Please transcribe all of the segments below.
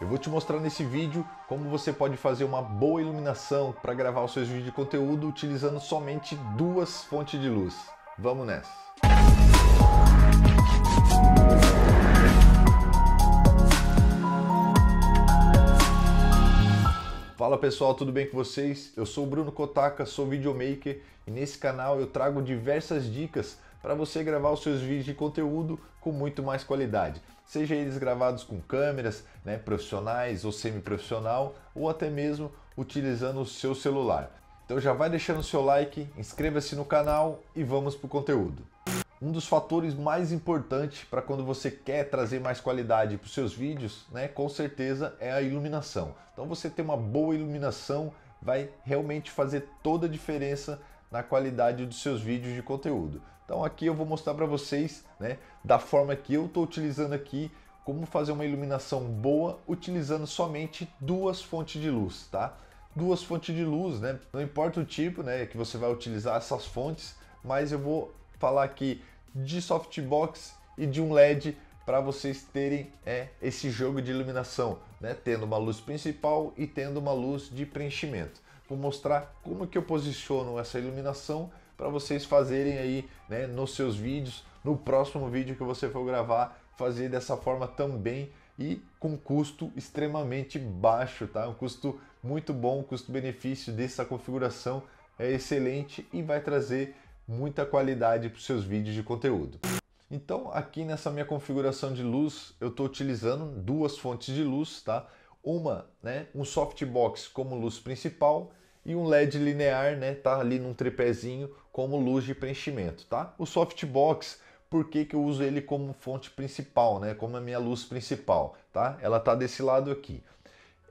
Eu vou te mostrar nesse vídeo como você pode fazer uma boa iluminação para gravar os seus vídeos de conteúdo utilizando somente duas fontes de luz. Vamos nessa! Fala pessoal, tudo bem com vocês? Eu sou o Bruno Kotaka, sou videomaker e nesse canal eu trago diversas dicas para você gravar os seus vídeos de conteúdo com muito mais qualidade, seja eles gravados com câmeras né, profissionais ou semi-profissional ou até mesmo utilizando o seu celular. Então já vai deixando o seu like, inscreva-se no canal e vamos para o conteúdo um dos fatores mais importantes para quando você quer trazer mais qualidade para os seus vídeos, né, com certeza é a iluminação. Então você ter uma boa iluminação vai realmente fazer toda a diferença na qualidade dos seus vídeos de conteúdo. Então aqui eu vou mostrar para vocês, né, da forma que eu estou utilizando aqui, como fazer uma iluminação boa utilizando somente duas fontes de luz, tá? Duas fontes de luz, né? Não importa o tipo, né, que você vai utilizar essas fontes, mas eu vou falar aqui de softbox e de um LED para vocês terem é, esse jogo de iluminação, né? tendo uma luz principal e tendo uma luz de preenchimento. Vou mostrar como que eu posiciono essa iluminação para vocês fazerem aí né, nos seus vídeos, no próximo vídeo que você for gravar, fazer dessa forma também e com custo extremamente baixo, tá? Um custo muito bom, custo-benefício dessa configuração é excelente e vai trazer muita qualidade para os seus vídeos de conteúdo. Então aqui nessa minha configuração de luz eu estou utilizando duas fontes de luz, tá? Uma, né, um softbox como luz principal e um LED linear, né, tá ali num tripézinho como luz de preenchimento, tá? O softbox, por que, que eu uso ele como fonte principal, né, como a minha luz principal, tá? Ela tá desse lado aqui.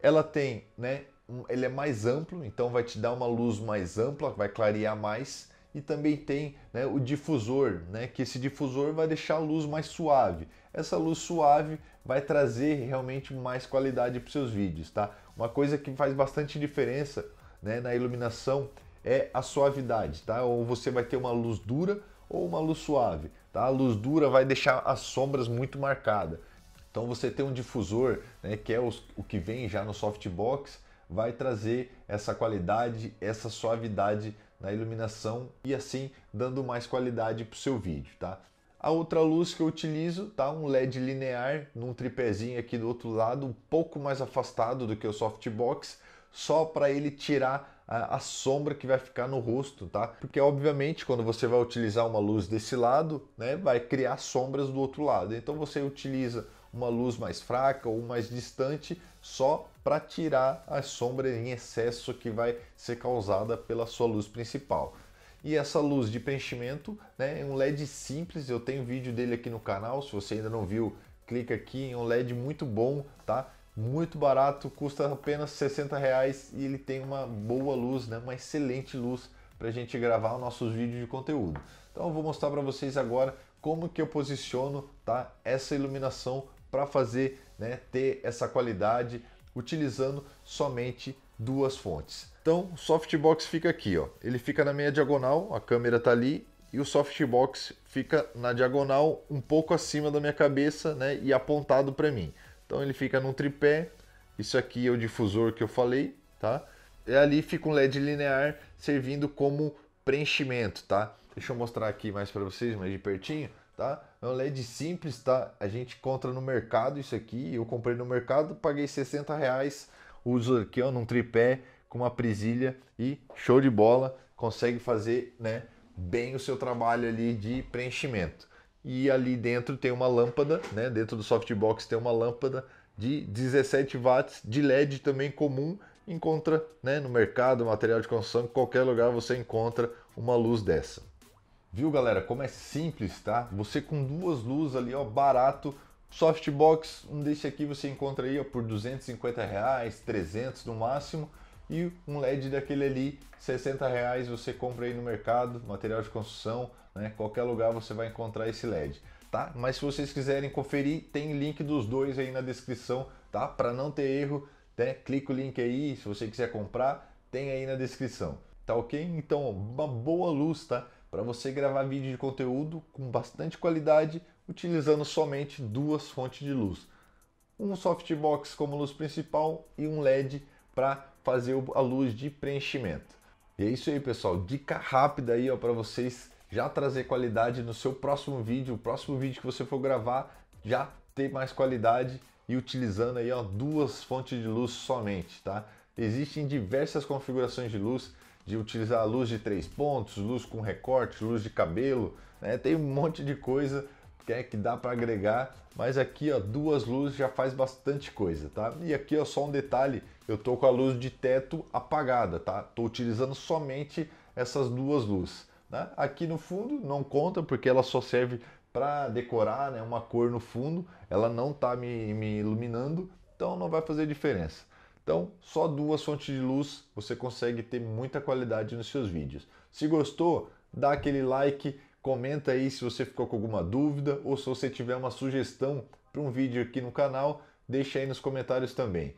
Ela tem, né, um, ele é mais amplo, então vai te dar uma luz mais ampla, vai clarear mais e também tem né, o difusor, né, que esse difusor vai deixar a luz mais suave. Essa luz suave vai trazer realmente mais qualidade para os seus vídeos, tá? Uma coisa que faz bastante diferença né, na iluminação é a suavidade, tá? Ou você vai ter uma luz dura ou uma luz suave, tá? A luz dura vai deixar as sombras muito marcadas. Então você tem um difusor, né, que é o, o que vem já no softbox, vai trazer essa qualidade, essa suavidade na iluminação e assim dando mais qualidade para o seu vídeo, tá? A outra luz que eu utilizo, tá? Um LED linear num tripézinho aqui do outro lado, um pouco mais afastado do que o softbox, só para ele tirar a, a, sombra que vai ficar no rosto, tá? Porque obviamente quando você vai utilizar uma luz desse lado, né, vai criar sombras do outro lado. Então você utiliza uma luz mais fraca ou mais distante, só para tirar a sombra em excesso que vai ser causada pela sua luz principal. E essa luz de preenchimento né, é um LED simples, eu tenho vídeo dele aqui no canal, se você ainda não viu, clica aqui, é um LED muito bom, tá? Muito barato, custa apenas 60 reais e ele tem uma boa luz, né, uma excelente luz para a gente gravar nossos vídeos de conteúdo. Então eu vou mostrar para vocês agora como que eu posiciono tá, essa iluminação para fazer, né, ter essa qualidade utilizando somente duas fontes. Então, o softbox fica aqui, ó. Ele fica na minha diagonal, a câmera tá ali e o softbox fica na diagonal um pouco acima da minha cabeça, né, e apontado para mim. Então ele fica num tripé. Isso aqui é o difusor que eu falei, tá? E ali fica um LED linear servindo como preenchimento, tá? Deixa eu mostrar aqui mais para vocês, mais de pertinho tá? É um LED simples, tá? A gente compra no mercado isso aqui. Eu comprei no mercado, paguei 60 reais. Uso aqui, ó, num tripé com uma presilha e show de bola. Consegue fazer, né, bem o seu trabalho ali de preenchimento. E ali dentro tem uma lâmpada, né? Dentro do softbox tem uma lâmpada de 17 watts de LED também comum. Encontra, né, no mercado, material de construção, em qualquer lugar você encontra uma luz dessa. Viu, galera, como é simples, tá? Você com duas luzes ali, ó, barato. Softbox, um desse aqui você encontra aí ó, por 250 reais, 300 no máximo. E um LED daquele ali, 60 reais você compra aí no mercado, material de construção, né? Qualquer lugar você vai encontrar esse LED, tá? Mas se vocês quiserem conferir, tem link dos dois aí na descrição, tá? Para não ter erro, né? clica o link aí, se você quiser comprar, tem aí na descrição, tá ok? Então, uma boa luz, tá? para você gravar vídeo de conteúdo com bastante qualidade utilizando somente duas fontes de luz. Um softbox como luz principal e um LED para fazer a luz de preenchimento. E é isso aí, pessoal. Dica rápida aí para vocês já trazer qualidade no seu próximo vídeo, o próximo vídeo que você for gravar, já ter mais qualidade e utilizando aí ó, duas fontes de luz somente, tá? Existem diversas configurações de luz, de utilizar luz de três pontos, luz com recorte, luz de cabelo, né? Tem um monte de coisa que, é que dá para agregar, mas aqui ó, duas luzes já faz bastante coisa, tá? E aqui ó, só um detalhe, eu tô com a luz de teto apagada, tá? Tô utilizando somente essas duas luzes. Né? Aqui no fundo não conta porque ela só serve para decorar né, uma cor no fundo, ela não está me, me iluminando, então não vai fazer diferença. Então, só duas fontes de luz você consegue ter muita qualidade nos seus vídeos. Se gostou, dá aquele like, comenta aí se você ficou com alguma dúvida ou se você tiver uma sugestão para um vídeo aqui no canal, deixa aí nos comentários também.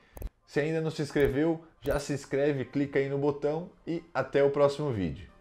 Se ainda não se inscreveu, já se inscreve, clica aí no botão e até o próximo vídeo.